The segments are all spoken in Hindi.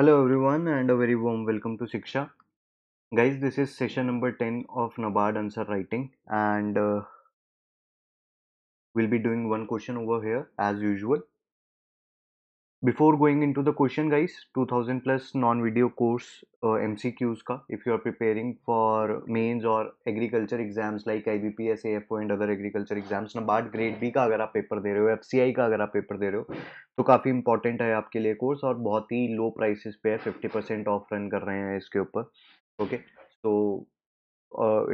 Hello everyone and a very warm welcome to Siksha. Guys, this is session number 10 of NABARD answer writing and uh, we'll be doing one question over here as usual before before going into the question guys 2000 सी क्यूज का if you are preparing for mains और agriculture exams like I B P S F and other agriculture exams ना नाबार्ड ग्रेड बी का अगर आप पेपर दे रहे हो एफ सी आई का अगर आप पेपर दे रहे हो तो काफ़ी इंपॉर्टेंट है आपके लिए कोर्स और बहुत ही लो प्राइसिस पे है फिफ्टी परसेंट ऑफ रन कर रहे हैं इसके ऊपर ओके तो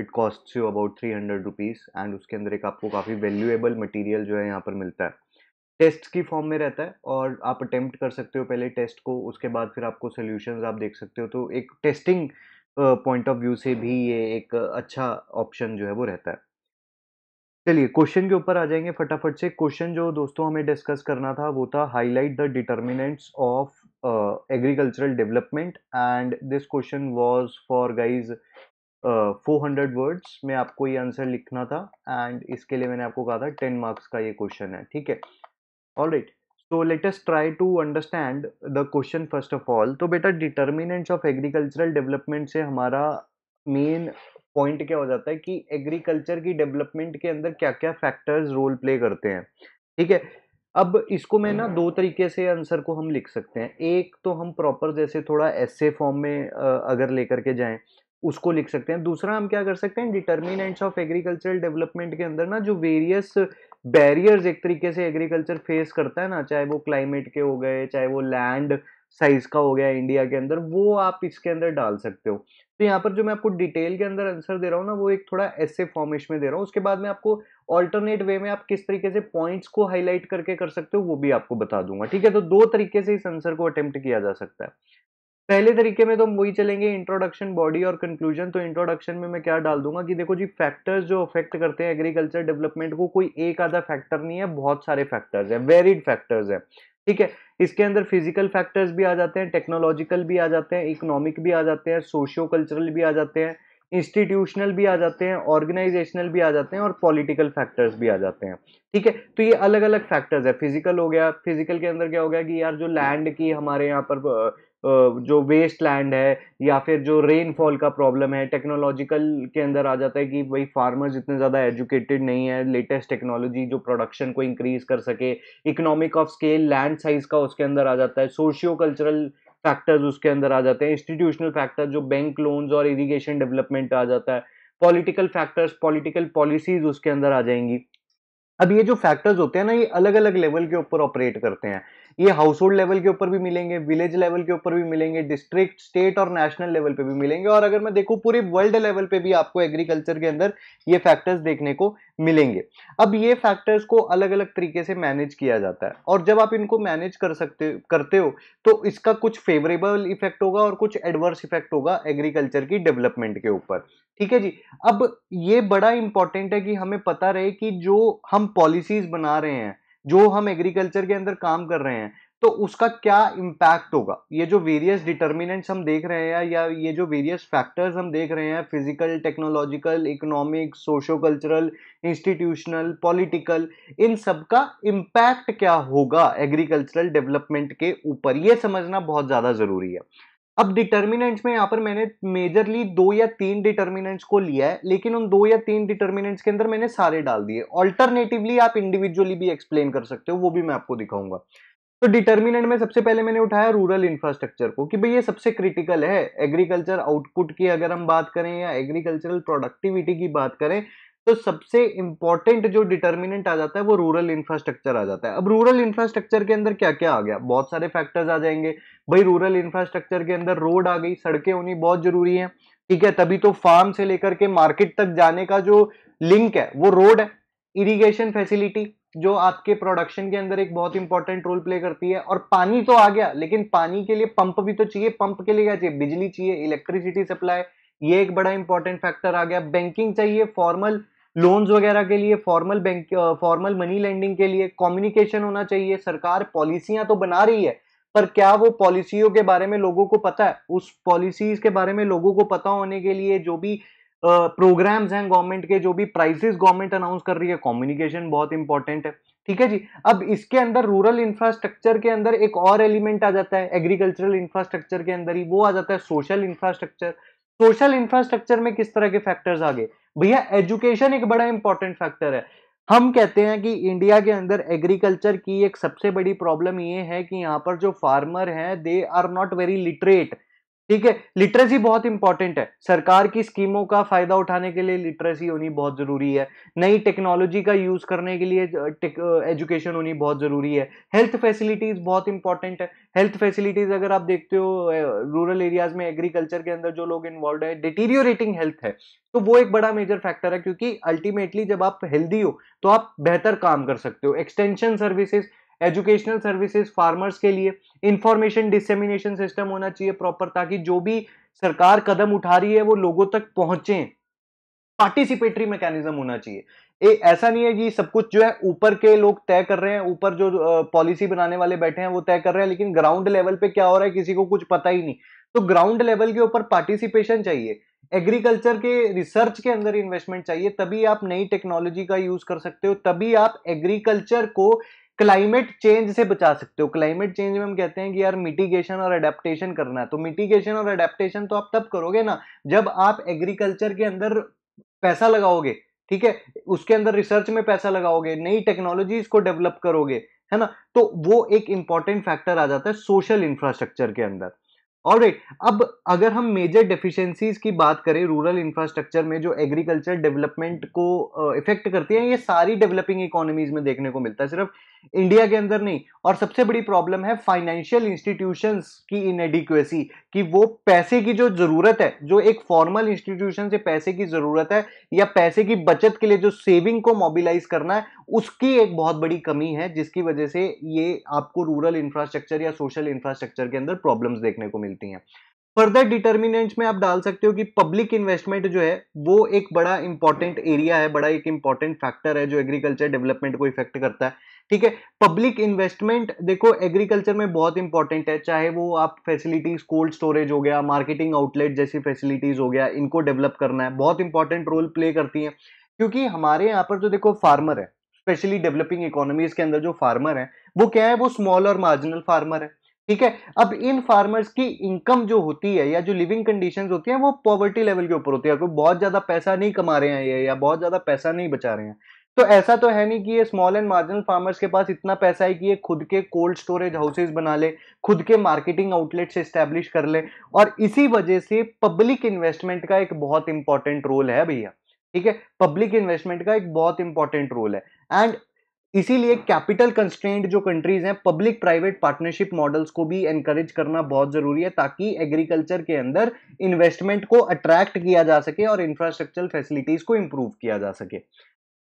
it cost you about three hundred rupees and उसके अंदर एक आपको काफ़ी वैल्यूएबल मटीरियल जो है यहाँ पर मिलता है टेस्ट की फॉर्म में रहता है और आप अटेम्प्ट कर सकते हो पहले टेस्ट को उसके बाद फिर आपको सोल्यूशन आप देख सकते हो तो एक टेस्टिंग पॉइंट ऑफ व्यू से भी ये एक अच्छा ऑप्शन जो है वो रहता है चलिए क्वेश्चन के ऊपर आ जाएंगे फटाफट से क्वेश्चन जो दोस्तों हमें डिस्कस करना था वो था highlight the determinants of agricultural development and this question was for guys 400 words में आपको ये आंसर लिखना था एंड इसके लिए मैंने आपको कहा था 10 मार्क्स का ये क्वेश्चन है ठीक है all right so let us try to understand the question first of all तो बेटा determinants of agricultural development से हमारा main point क्या हो जाता है कि agriculture की development के अंदर क्या क्या factors role play करते हैं ठीक है अब इसको मैं ना दो तरीके से आंसर को हम लिख सकते हैं एक तो हम प्रॉपर जैसे थोड़ा ऐसे फॉर्म में अगर लेकर के जाएं उसको लिख सकते हैं दूसरा हम क्या कर सकते हैं डिटर्मिनेंट्स ऑफ एग्रीकल्चरल डेवलपमेंट के अंदर ना जो वेरियस बैरियर्स एक तरीके से एग्रीकल्चर फेस करता है ना चाहे वो क्लाइमेट के हो गए चाहे वो लैंड साइज का हो गया इंडिया के अंदर वो आप इसके अंदर डाल सकते हो तो यहाँ पर जो मैं आपको डिटेल के अंदर आंसर दे रहा हूँ ना वो एक थोड़ा ऐसे फॉर्मेश में दे रहा हूँ उसके बाद में आपको ऑल्टरनेट वे में आप किस तरीके से पॉइंट्स को हाईलाइट करके कर सकते हो वो भी आपको बता दूंगा ठीक है तो दो तरीके से इस आंसर को अटेम्प्ट किया जा सकता है पहले तरीके में तो हम वही चलेंगे इंट्रोडक्शन बॉडी और कंक्लूजन तो इंट्रोडक्शन में मैं क्या डाल दूंगा कि देखो जी फैक्टर्स जो अफेक्ट करते हैं एग्रीकल्चर डेवलपमेंट को कोई एक आधा फैक्टर नहीं है बहुत सारे फैक्टर्स है वेरिड फैक्टर्स है ठीक है इसके अंदर फिजिकल फैक्टर्स भी आ जाते हैं टेक्नोलॉजिकल भी आ जाते हैं इकोनॉमिक भी आ जाते हैं सोशियो कल्चरल भी आ जाते हैं इंस्टीट्यूशनल भी आ जाते हैं ऑर्गेनाइजेशनल भी आ जाते हैं और पॉलिटिकल फैक्टर्स भी आ जाते हैं ठीक है तो ये अलग अलग फैक्टर्स है फिजिकल हो गया फिजिकल के अंदर क्या हो गया कि यार जो लैंड की हमारे यहाँ पर जो वेस्ट लैंड है या फिर जो रेनफॉल का प्रॉब्लम है टेक्नोलॉजिकल के अंदर आ जाता है कि भाई फार्मर्स इतने ज़्यादा एजुकेटेड नहीं है लेटेस्ट टेक्नोलॉजी जो प्रोडक्शन को इंक्रीज कर सके economic of scale land size का उसके अंदर आ जाता है सोशियो कल्चरल फैक्टर्स उसके अंदर आ जाते हैं इंस्टीट्यूशनल फैक्टर जो बैंक लोन्स और इरीगेशन डेवलपमेंट आ जाता है पॉलिटिकल फैक्टर्स पॉलिटिकल पॉलिसीज उसके अंदर आ जाएंगी अब ये जो फैक्टर्स होते हैं ना ये अलग अलग लेवल के ऊपर ऑपरेट करते हैं ये हाउस होल्ड लेवल के ऊपर भी मिलेंगे विलेज लेवल के ऊपर भी मिलेंगे डिस्ट्रिक्ट स्टेट और नेशनल लेवल पे भी मिलेंगे और अगर मैं देखूँ पूरे वर्ल्ड लेवल पे भी आपको एग्रीकल्चर के अंदर ये फैक्टर्स देखने को मिलेंगे अब ये फैक्टर्स को अलग अलग तरीके से मैनेज किया जाता है और जब आप इनको मैनेज कर सकते करते हो तो इसका कुछ फेवरेबल इफेक्ट होगा और कुछ एडवर्स इफेक्ट होगा एग्रीकल्चर की डेवलपमेंट के ऊपर ठीक है जी अब ये बड़ा इंपॉर्टेंट है कि हमें पता रहे कि जो हम पॉलिसीज बना रहे हैं जो हम एग्रीकल्चर के अंदर काम कर रहे हैं तो उसका क्या इम्पैक्ट होगा ये जो वेरियस डिटर्मिनेंट्स हम देख रहे हैं या ये जो वेरियस फैक्टर्स हम देख रहे हैं physical technological economic socio cultural institutional political इन सब का इम्पैक्ट क्या होगा एग्रीकल्चरल डेवलपमेंट के ऊपर ये समझना बहुत ज़्यादा ज़रूरी है अब डिटर्मिनेंट्स में यहाँ पर मैंने मेजरली दो या तीन डिटर्मिनेंट्स को लिया है लेकिन उन दो या तीन डिटर्मिनेंट्स के अंदर मैंने सारे डाल दिए ऑल्टरनेटिवली आप इंडिविजुअली भी एक्सप्लेन कर सकते हो वो भी मैं आपको दिखाऊंगा तो डिटर्मिनेंट में सबसे पहले मैंने उठाया रूरल इंफ्रास्ट्रक्चर को कि भाई ये सबसे क्रिटिकल है एग्रीकल्चर आउटपुट की अगर हम बात करें या एग्रीकल्चरल प्रोडक्टिविटी की बात करें तो सबसे इंपॉर्टेंट जो डिटर्मिनेंट आ जाता है वो रूरल इंफ्रास्ट्रक्चर आ जाता है अब रूरल इंफ्रास्ट्रक्चर के अंदर क्या क्या आ गया बहुत सारे फैक्टर्स आ जाएंगे भाई रूरल इंफ्रास्ट्रक्चर के अंदर रोड आ गई सड़कें होनी बहुत जरूरी है ठीक है तभी तो फार्म से लेकर के मार्केट तक जाने का जो लिंक है वो रोड है इरीगेशन फैसिलिटी जो आपके प्रोडक्शन के अंदर एक बहुत इंपॉर्टेंट रोल प्ले करती है और पानी तो आ गया लेकिन पानी के लिए पंप भी तो चाहिए पंप के लिए क्या चाहिए बिजली चाहिए इलेक्ट्रिसिटी सप्लाई ये एक बड़ा इंपॉर्टेंट फैक्टर आ गया बैंकिंग चाहिए फॉर्मल लोन्स वगैरह के लिए formal bank formal money lending के लिए कम्युनिकेशन होना चाहिए सरकार पॉलिसियां तो बना रही है पर क्या वो पॉलिसियों के बारे में लोगों को पता है उस पॉलिसीज के बारे में लोगों को पता होने के लिए जो भी प्रोग्राम्स हैं गवर्नमेंट के जो भी प्राइसेस गवर्नमेंट अनाउंस कर रही है कम्युनिकेशन बहुत इंपॉर्टेंट है ठीक है जी अब इसके अंदर रूरल इंफ्रास्ट्रक्चर के अंदर एक और एलिमेंट आ जाता है एग्रीकल्चरल इंफ्रास्ट्रक्चर के अंदर ही वो आ जाता है सोशल इंफ्रास्ट्रक्चर सोशल इंफ्रास्ट्रक्चर में किस तरह के फैक्टर्स आ गए भैया एजुकेशन एक बड़ा इंपॉर्टेंट फैक्टर है हम कहते हैं कि इंडिया के अंदर एग्रीकल्चर की एक सबसे बड़ी प्रॉब्लम ये है कि यहाँ पर जो फार्मर हैं they are not very literate ठीक है लिटरेसी बहुत इंपॉर्टेंट है सरकार की स्कीमों का फायदा उठाने के लिए लिटरेसी होनी बहुत जरूरी है नई टेक्नोलॉजी का यूज करने के लिए एजुकेशन होनी बहुत जरूरी है हेल्थ फैसिलिटीज बहुत इंपॉर्टेंट है हेल्थ फैसिलिटीज अगर आप देखते हो रूरल एरियाज में एग्रीकल्चर के अंदर जो लोग इन्वॉल्व है डिटीरियोरेटिंग हेल्थ है तो वो एक बड़ा मेजर फैक्टर है क्योंकि अल्टीमेटली जब आप हेल्दी हो तो आप बेहतर काम कर सकते हो extension services educational services farmers के लिए इंफॉर्मेशन डिसेमिनेशन सिस्टम होना चाहिए प्रॉपर ताकि जो भी सरकार कदम उठा रही है वो लोगों तक पहुंचे पार्टिसिपेटरी मैकेनिज्म होना चाहिए ए, ऐसा नहीं है कि सब कुछ जो है ऊपर के लोग तय कर रहे हैं ऊपर जो पॉलिसी बनाने वाले बैठे हैं वो तय कर रहे हैं लेकिन ग्राउंड लेवल पे क्या हो रहा है किसी को कुछ पता ही नहीं तो ग्राउंड लेवल के ऊपर पार्टिसिपेशन चाहिए एग्रीकल्चर के रिसर्च के अंदर इन्वेस्टमेंट चाहिए तभी आप नई टेक्नोलॉजी का यूज कर सकते हो तभी आप एग्रीकल्चर को क्लाइमेट चेंज से बचा सकते हो क्लाइमेट चेंज में हम कहते हैं कि यार मिटिगेशन और अडेप्टेशन करना है तो मिटिगेशन और अडेप्टेशन तो आप तब करोगे ना जब आप एग्रीकल्चर के अंदर पैसा लगाओगे ठीक है उसके अंदर रिसर्च में पैसा लगाओगे नई टेक्नोलॉजीज को डेवलप करोगे है ना तो वो एक इंपॉर्टेंट फैक्टर आ जाता है सोशल इंफ्रास्ट्रक्चर के अंदर और right, अब अगर हम मेजर डेफिशिएंसीज की बात करें रूरल इंफ्रास्ट्रक्चर में जो एग्रीकल्चर डेवलपमेंट को इफेक्ट करती है ये सारी डेवलपिंग इकोनॉमीज में देखने को मिलता है सिर्फ इंडिया के अंदर नहीं और सबसे बड़ी प्रॉब्लम है फाइनेंशियल इंस्टीट्यूशंस की इनएडिक्वेसी कि वो पैसे की जो जरूरत है जो एक फॉर्मल इंस्टीट्यूशन से पैसे की जरूरत है या पैसे की बचत के लिए जो सेविंग को मोबिलाइज करना है उसकी एक बहुत बड़ी कमी है जिसकी वजह से ये आपको रूरल इंफ्रास्ट्रक्चर या सोशल इंफ्रास्ट्रक्चर के अंदर प्रॉब्लम्स देखने को मिलती हैं फर्दर डिटर्मिनेंट्स में आप डाल सकते हो कि पब्लिक इन्वेस्टमेंट जो है वो एक बड़ा इंपॉर्टेंट एरिया है बड़ा एक इंपॉर्टेंट फैक्टर है जो एग्रीकल्चर डेवलपमेंट को इफेक्ट करता है ठीक है पब्लिक इन्वेस्टमेंट देखो एग्रीकल्चर में बहुत इंपॉर्टेंट है चाहे वो आप फैसिलिटीज कोल्ड स्टोरेज हो गया मार्केटिंग आउटलेट जैसी फैसिलिटीज हो गया इनको डेवलप करना है बहुत इंपॉर्टेंट रोल प्ले करती है क्योंकि हमारे यहाँ पर जो देखो फार्मर है स्पेशली डेवलपिंग इकोनॉमीज के अंदर जो फार्मर है वो क्या है वो स्मॉल और मार्जिनल फार्मर है ठीक है अब इन फार्मर्स की इनकम जो होती है या जो लिविंग कंडीशंस होती हैं वो पॉवर्टी लेवल के ऊपर होती है कोई बहुत ज़्यादा पैसा नहीं कमा रहे हैं ये या बहुत ज़्यादा पैसा नहीं बचा रहे हैं तो ऐसा तो है नहीं कि ये स्मॉल एंड मार्जिनल फार्मर्स के पास इतना पैसा है कि ये खुद के कोल्ड स्टोरेज हाउसेज बना ले खुद के मार्केटिंग आउटलेट से इस्टेब्लिश कर ले और इसी वजह से पब्लिक इन्वेस्टमेंट का एक बहुत इंपॉर्टेंट रोल है भैया ठीक है पब्लिक इन्वेस्टमेंट का एक बहुत इंपॉर्टेंट रोल है एंड इसीलिए कैपिटल कंस्ट्रेंट जो कंट्रीज हैं पब्लिक प्राइवेट पार्टनरशिप मॉडल्स को भी एनकरेज करना बहुत जरूरी है ताकि एग्रीकल्चर के अंदर इन्वेस्टमेंट को अट्रैक्ट किया जा सके और इंफ्रास्ट्रक्चर फैसिलिटीज को इंप्रूव किया जा सके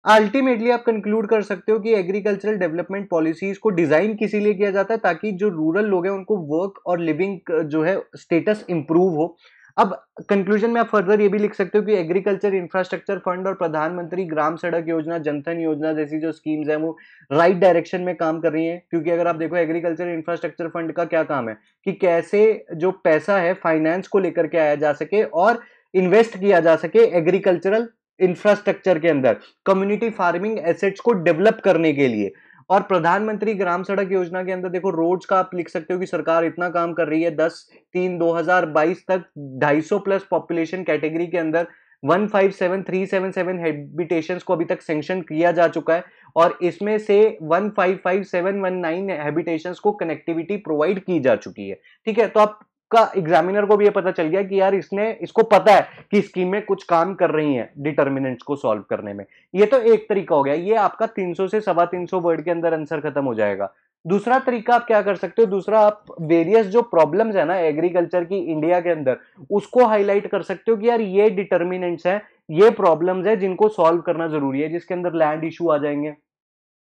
अल्टीमेटली आप कंक्लूड कर सकते हो कि एग्रीकल्चरल डेवलपमेंट पॉलिसीज को डिजाइन किसी लिए किया जाता है ताकि जो रूरल लोग हैं उनको वर्क और लिविंग जो है स्टेटस इंप्रूव हो अब कंक्लूजन में आप फर्दर ये भी लिख सकते हो कि एग्रीकल्चर इंफ्रास्ट्रक्चर फंड और प्रधानमंत्री ग्राम सड़क योजना जनधन योजना जैसी जो स्कीम्स हैं वो राइट right डायरेक्शन में काम कर रही हैं क्योंकि अगर आप देखो एग्रीकल्चर इंफ्रास्ट्रक्चर फंड का क्या काम है कि कैसे जो पैसा है फाइनेंस को लेकर के आया जा सके और इन्वेस्ट किया जा सके एग्रीकल्चरल इंफ्रास्ट्रक्चर के अंदर कम्युनिटी फार्मिंग एसेट्स को डेवलप करने के लिए और प्रधानमंत्री ग्राम सड़क योजना के अंदर देखो रोड्स का आप लिख सकते हो कि सरकार इतना काम कर रही है दस तीन 2022 तक 250 प्लस पॉपुलेशन कैटेगरी के अंदर 157,377 हैबिटेशंस को अभी तक सेंक्शन किया जा चुका है और इसमें से 155,719 हैबिटेशंस को कनेक्टिविटी प्रोवाइड की जा चुकी है ठीक है तो आप का एग्जामिनर को भी ये पता चल गया कि यार इसने इसको पता है कि स्कीमें कुछ काम कर रही हैं डिटर्मिनेंट्स को सॉल्व करने में ये तो एक तरीका हो गया ये आपका 300 से सवा तीन वर्ड के अंदर आंसर खत्म हो जाएगा दूसरा तरीका आप क्या कर सकते हो दूसरा आप वेरियस जो प्रॉब्लम्स है ना एग्रीकल्चर की इंडिया के अंदर उसको हाईलाइट कर सकते हो कि यार ये डिटर्मिनेंट्स हैं ये प्रॉब्लम्स है जिनको सॉल्व करना जरूरी है जिसके अंदर लैंड इशू आ जाएंगे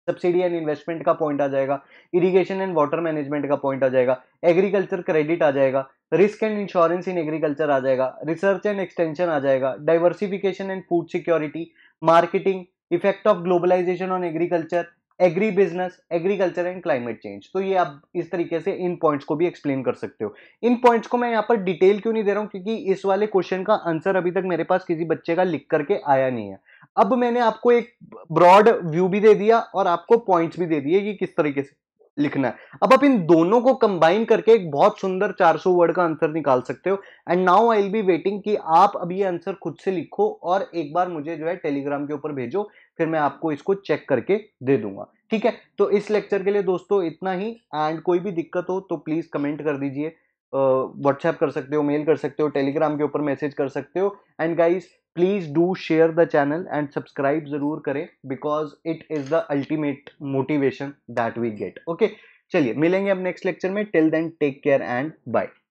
सब्सिडी एंड इन्वेस्टमेंट का पॉइंट आ जाएगा इरिगेशन एंड वाटर मैनेजमेंट का पॉइंट आ जाएगा एग्रीकल्चर क्रेडिट आ जाएगा risk and insurance in agriculture आ जाएगा रिसर्च एंड एक्सटेंशन आ जाएगा diversification and food security marketing effect of globalization on agriculture agribusiness agriculture and climate change तो ये आप इस तरीके से इन पॉइंट्स को भी एक्सप्लेन कर सकते हो इन पॉइंट्स को मैं यहाँ पर डिटेल क्यों नहीं दे रहा हूँ क्योंकि इस वाले क्वेश्चन का आंसर अभी तक मेरे पास किसी बच्चे का लिख करके आया नहीं है अब मैंने आपको एक ब्रॉड व्यू भी दे दिया और आपको पॉइंट्स भी दे दिए कि किस तरीके से लिखना है अब आप इन दोनों को कंबाइन करके एक बहुत सुंदर 400 वर्ड का आंसर निकाल सकते हो and now I will be waiting कि आप अभी आंसर खुद से लिखो और एक बार मुझे जो है टेलीग्राम के ऊपर भेजो फिर मैं आपको इसको चेक करके दे दूंगा ठीक है तो इस लेक्चर के लिए दोस्तों इतना ही एंड कोई भी दिक्कत हो तो प्लीज़ कमेंट कर दीजिए व्हाट्सएप कर सकते हो मेल कर सकते हो टेलीग्राम के ऊपर मैसेज कर सकते हो and guys please do share the channel and subscribe ज़रूर करें because it is the ultimate motivation that we get okay चलिए मिलेंगे अब नेक्स्ट लेक्चर में till then take care and bye